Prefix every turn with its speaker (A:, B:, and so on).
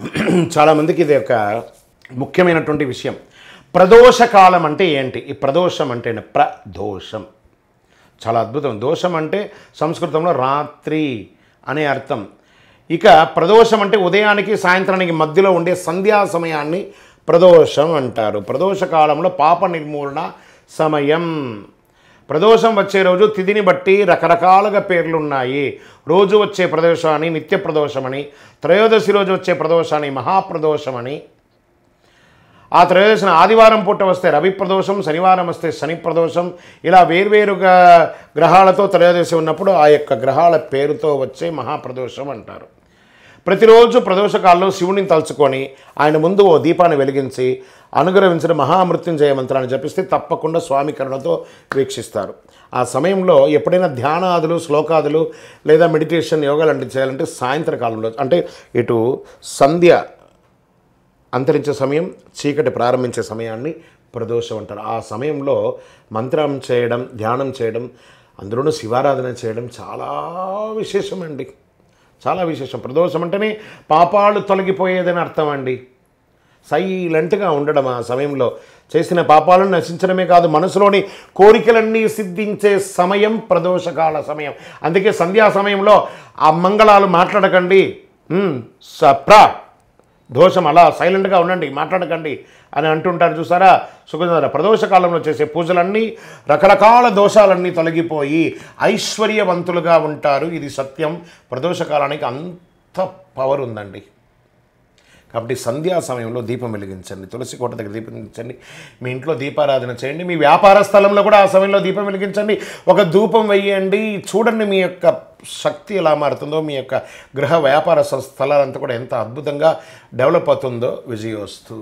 A: చాలామందికి ఇది ఒక ముఖ్యమైనటువంటి విషయం ప్రదోషకాలం అంటే ఏంటి ఈ ప్రదోషం అంటే ప్రదోషం చాలా అద్భుతం దోషం అంటే సంస్కృతంలో రాత్రి అనే అర్థం ఇక ప్రదోషం అంటే ఉదయానికి సాయంత్రానికి మధ్యలో ఉండే సంధ్యా సమయాన్ని ప్రదోషం అంటారు ప్రదోష కాలంలో పాప నిర్మూలన సమయం ప్రదోషం వచ్చే రోజు తిథిని బట్టి రకరకాలుగా పేర్లున్నాయి రోజు వచ్చే ప్రదోషాన్ని నిత్య ప్రదోషమని త్రయోదశి రోజు వచ్చే ప్రదోషాన్ని మహాప్రదోషమని ఆ త్రయోదశిని ఆదివారం పూట వస్తే రవి ప్రదోషం శనివారం వస్తే శని ప్రదోషం ఇలా వేర్వేరుగా గ్రహాలతో త్రయోదశి ఉన్నప్పుడు ఆ యొక్క గ్రహాల పేరుతో వచ్చే మహాప్రదోషం అంటారు ప్రతిరోజు ప్రదోషకాలలో శివుని తలుచుకొని ఆయన ముందు ఓ దీపాన్ని వెలిగించి అనుగ్రహించిన మహామృత్యుంజయ మంత్రాన్ని జపిస్తే తప్పకుండా స్వామి కరుణతో వీక్షిస్తారు ఆ సమయంలో ఎప్పుడైనా ధ్యానాదులు శ్లోకాదులు లేదా మెడిటేషన్ యోగాలు అంటే చేయాలంటే సాయంత్ర కాలంలో అంటే ఇటు సంధ్య అంతరించే సమయం చీకటి ప్రారంభించే సమయాన్ని ప్రదోషం అంటారు ఆ సమయంలో మంత్రం చేయడం ధ్యానం చేయడం అందులోనూ శివారాధన చేయడం చాలా విశేషమండి చాలా విశేషం ప్రదోషం అంటేనే పాపాలు తొలగిపోయేదని అర్థం అండి సైలెంట్గా ఉండడం ఆ సమయంలో చేసిన పాపాలను నశించడమే కాదు మనసులోని కోరికలన్నీ సిద్ధించే సమయం ప్రదోషకాల సమయం అందుకే సంధ్యా సమయంలో ఆ మంగళాలు మాట్లాడకండి సప్రా దోషం అలా సైలెంట్గా ఉండండి మాట్లాడకండి అని అంటుంటారు చూసారా సుఖచంద్ర ప్రదోష కాలంలో చేసే పూజలన్నీ రకరకాల దోషాలన్నీ తొలగిపోయి ఐశ్వర్యవంతులుగా ఉంటారు ఇది సత్యం ప్రదోష కాలానికి అంత పవర్ ఉందండి కాబట్టి సంధ్యా సమయంలో దీపం వెలిగించండి తులసి కోట దగ్గర దీపం వెలిగించండి మీ ఇంట్లో దీపారాధన చేయండి మీ వ్యాపార స్థలంలో కూడా ఆ సమయంలో దీపం వెలిగించండి ఒక ధూపం వేయండి చూడండి మీ యొక్క శక్తి ఎలా మారుతుందో మీ యొక్క గృహ వ్యాపార స్థలాలంతా కూడా ఎంత అద్భుతంగా డెవలప్ అవుతుందో విజయోస్తు